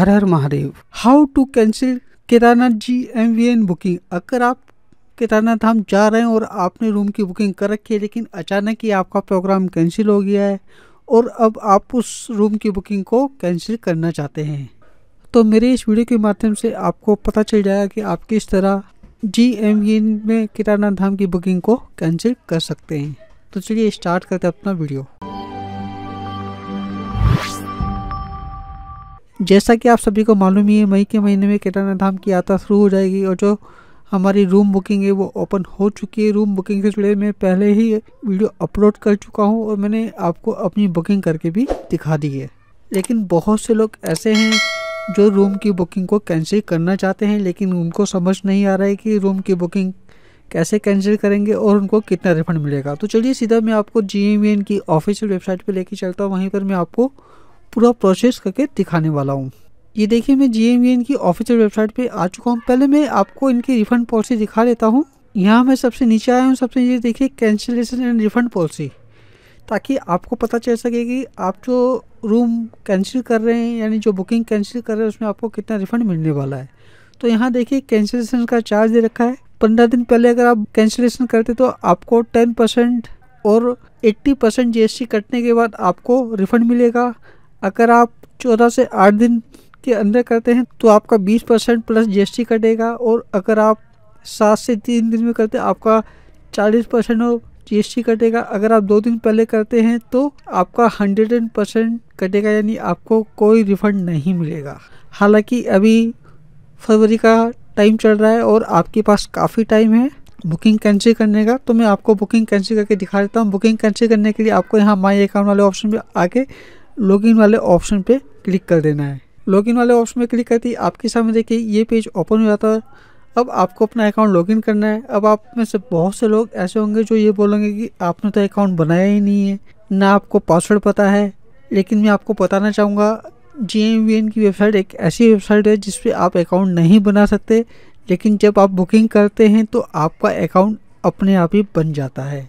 हर हर Mahadev how to cancel Kedarnath G M V N booking अगर आप केदारनाथ धाम जा रहे हैं और आपने रूम की बुकिंग कर रखी है लेकिन अचानक ही आपका प्रोग्राम कैंसिल हो गया है और अब आप उस रूम की बुकिंग को कैंसिल करना चाहते हैं तो मेरे इस वीडियो के माध्यम से आपको पता चल जाएगा कि आप किस तरह जी एम वी एन में केदारनाथ धाम की बुकिंग को कैंसिल कर सकते हैं तो चलिए स्टार्ट करते हैं अपना वीडियो जैसा कि आप सभी को मालूम ही है मई के महीने में केदारनाथ धाम की यात्रा शुरू हो जाएगी और जो हमारी रूम बुकिंग है वो ओपन हो चुकी है रूम बुकिंग से जुड़े मैं पहले ही वीडियो अपलोड कर चुका हूँ और मैंने आपको अपनी बुकिंग करके भी दिखा दी है लेकिन बहुत से लोग ऐसे हैं जो रूम की बुकिंग को कैंसिल करना चाहते हैं लेकिन उनको समझ नहीं आ रहा है कि रूम की बुकिंग कैसे कैंसिल करेंगे और उनको कितना रिफंड मिलेगा तो चलिए सीधा मैं आपको जी की ऑफिशियल वेबसाइट पर लेके चलता हूँ वहीं पर मैं आपको पूरा प्रोसेस करके दिखाने वाला हूँ ये देखिए मैं जी एम की ऑफिशियल वेबसाइट पे आ चुका हूँ पहले मैं आपको इनकी रिफंड पॉलिसी दिखा देता हूँ यहाँ मैं सबसे नीचे आया हूँ सबसे नीचे देखिए कैंसिलेशन एंड रिफंड पॉलिसी ताकि आपको पता चल सके कि आप जो रूम कैंसिल कर रहे हैं यानी जो बुकिंग कैंसिल कर रहे हैं उसमें आपको कितना रिफंड मिलने वाला है तो यहाँ देखिए कैंसिलेशन का चार्ज दे रखा है पंद्रह दिन पहले अगर आप कैंसिलेशन करते तो आपको टेन परसेंट और एट्टी परसेंट जी कटने के बाद आपको रिफंड मिलेगा अगर आप चौदह से आठ दिन के अंदर करते हैं तो आपका बीस परसेंट प्लस जी कटेगा और अगर आप सात से तीन दिन में करते हैं आपका चालीस परसेंट और जी कटेगा अगर आप दो दिन पहले करते हैं तो आपका हंड्रेड एंड परसेंट कटेगा यानी आपको कोई रिफंड नहीं मिलेगा हालांकि अभी फरवरी का टाइम चल रहा है और आपके पास काफ़ी टाइम है बुकिंग कैंसिल करने का तो मैं आपको बुकिंग कैंसिल करके दिखा देता हूँ बुकिंग कैंसिल करने के लिए आपको यहाँ माई अकाउंट वाले ऑप्शन पर आके लॉगिन वाले ऑप्शन पे क्लिक कर देना है लॉगिन वाले ऑप्शन पे क्लिक करते ही आपके सामने देखिए ये पेज ओपन हो जाता है अब आपको अपना अकाउंट लॉगिन करना है अब आप में से बहुत से लोग ऐसे होंगे जो ये बोलेंगे कि आपने तो अकाउंट बनाया ही नहीं है ना आपको पासवर्ड पता है लेकिन मैं आपको बताना चाहूँगा जी की वेबसाइट एक ऐसी वेबसाइट है जिसपे आप अकाउंट नहीं बना सकते लेकिन जब आप बुकिंग करते हैं तो आपका अकाउंट अपने आप ही बन जाता है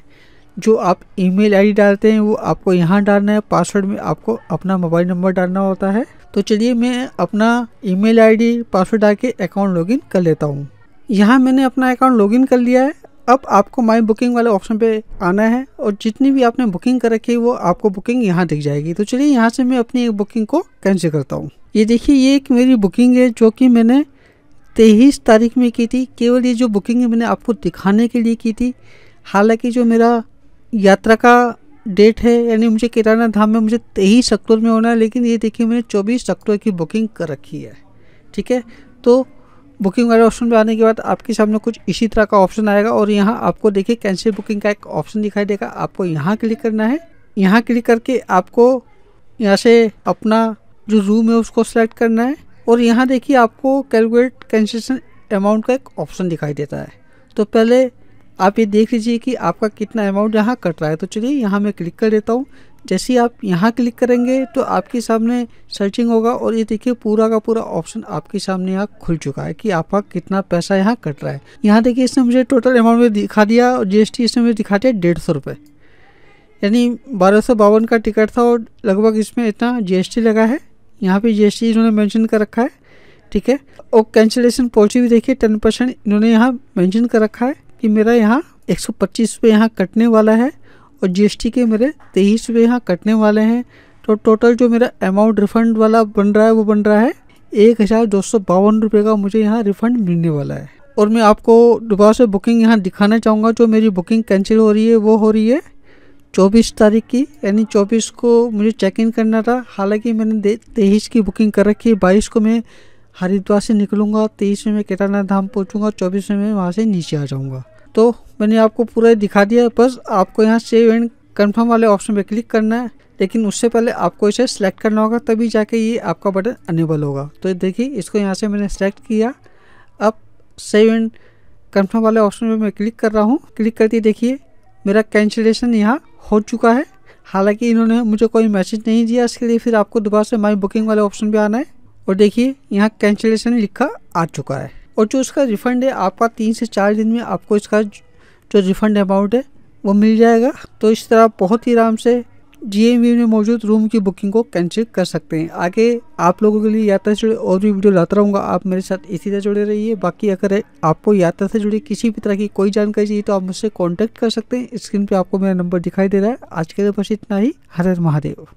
जो आप ईमेल आईडी डालते हैं वो आपको यहाँ डालना है पासवर्ड में आपको अपना मोबाइल नंबर डालना होता है तो चलिए मैं अपना ईमेल आईडी पासवर्ड डाल के अकाउंट लॉगिन कर लेता हूँ यहाँ मैंने अपना अकाउंट लॉगिन कर लिया है अब आपको माई बुकिंग वाले ऑप्शन पे आना है और जितनी भी आपने बुकिंग कर रखी है वो आपको बुकिंग यहाँ दिख जाएगी तो चलिए यहाँ से मैं अपनी एक बुकिंग को कैंसिल करता हूँ ये देखिए ये एक मेरी बुकिंग है जो कि मैंने तेईस तारीख में की थी केवल ये जो बुकिंग है मैंने आपको दिखाने के लिए की थी हालांकि जो मेरा यात्रा का डेट है यानी मुझे केदारनाथ धाम में मुझे तेईस अक्टूबर में होना है लेकिन ये देखिए मैंने चौबीस अक्टूबर की बुकिंग कर रखी है ठीक है तो बुकिंग वाले ऑप्शन पर आने के बाद आपके सामने कुछ इसी तरह का ऑप्शन आएगा और यहाँ आपको देखिए कैंसिल बुकिंग का एक ऑप्शन दिखाई देगा आपको यहाँ क्लिक करना है यहाँ क्लिक करके आपको यहाँ से अपना जो रूम है उसको सेलेक्ट करना है और यहाँ देखिए आपको कैलकुलेट कैंसिलेशन अमाउंट का एक ऑप्शन दिखाई देता है तो पहले आप ये देख लीजिए कि आपका कितना अमाउंट यहाँ कट रहा है तो चलिए यहाँ मैं क्लिक कर देता हूँ जैसे ही आप यहाँ क्लिक करेंगे तो आपके सामने सर्चिंग होगा और ये देखिए पूरा का पूरा ऑप्शन आपके सामने यहाँ खुल चुका है कि आपका कितना पैसा यहाँ कट रहा है यहाँ देखिए इसने मुझे टोटल अमाउंट में दिखा दिया और जीएसटी इसने मुझे दिखा दिया डेढ़ सौ रुपये यानी बारह सौ बावन का टिकट था और लगभग इसमें इतना टी लगा है यहाँ एस टी इन्होंने मैंशन कर रखा है ठीक है और कैंसिलेशन पॉलिसी भी देखिए टेन परसेंट इन्होंने यहाँ मैंशन कर रखा है कि मेरा यहाँ एक सौ पच्चीस रुपये यहाँ कटने वाला है और जीएसटी के मेरे तेईस रुपये यहाँ कटने वाले हैं तो टोटल जो मेरा अमाउंट रिफंड वाला बन रहा है वो बन रहा है एक हज़ार दो सौ बावन रुपये का मुझे यहाँ रिफंड मिलने वाला है और मैं आपको दोबारा से बुकिंग यहाँ दिखाना चाहूँगा जो मेरी बुकिंग कैंसिल हो रही है वो हो रही है चौबीस तारीख की यानी चौबीस को मुझे चेक इन करना था हालांकि मैंने तेईस की बुकिंग कर रखी है बाईस को मैं हरिद्वार से निकलूँगा तेईस में मैं केदारनाथ धाम पहुँचूँगा चौबीस में मैं वहाँ से नीचे आ जाऊँगा तो मैंने आपको पूरा दिखा दिया बस आपको यहाँ सेव एंड कन्फर्म वाले ऑप्शन पर क्लिक करना है लेकिन उससे पहले आपको इसे सेलेक्ट करना होगा तभी जाके ये आपका बटन अनेबल होगा तो देखिए इसको यहाँ से मैंने सेलेक्ट किया अब सेव एंड कन्फर्म वाले ऑप्शन पर मैं क्लिक कर रहा हूँ क्लिक करके देखिए मेरा कैंसिलेशन यहाँ हो चुका है हालांकि इन्होंने मुझे कोई मैसेज नहीं दिया इसके लिए फिर आपको दोबारा से माई बुकिंग वाले ऑप्शन पर आना है और देखिए यहाँ कैंसिलेशन लिखा आ चुका है और जो इसका रिफंड है आपका तीन से चार दिन में आपको इसका जो रिफंड अमाउंट है वो मिल जाएगा तो इस तरह बहुत ही आराम से जी में मौजूद रूम की बुकिंग को कैंसिल कर सकते हैं आगे आप लोगों के लिए यात्रा से जुड़े और भी वीडियो लाता रहूँगा आप मेरे साथ इसी तरह जुड़े रहिए बाकी अगर आपको यात्रा से जुड़ी किसी भी तरह की कोई जानकारी चाहिए तो आप मुझसे कॉन्टैक्ट कर सकते हैं स्क्रीन पर आपको मेरा नंबर दिखाई दे रहा है आज के लिए बस इतना ही हर हर महादेव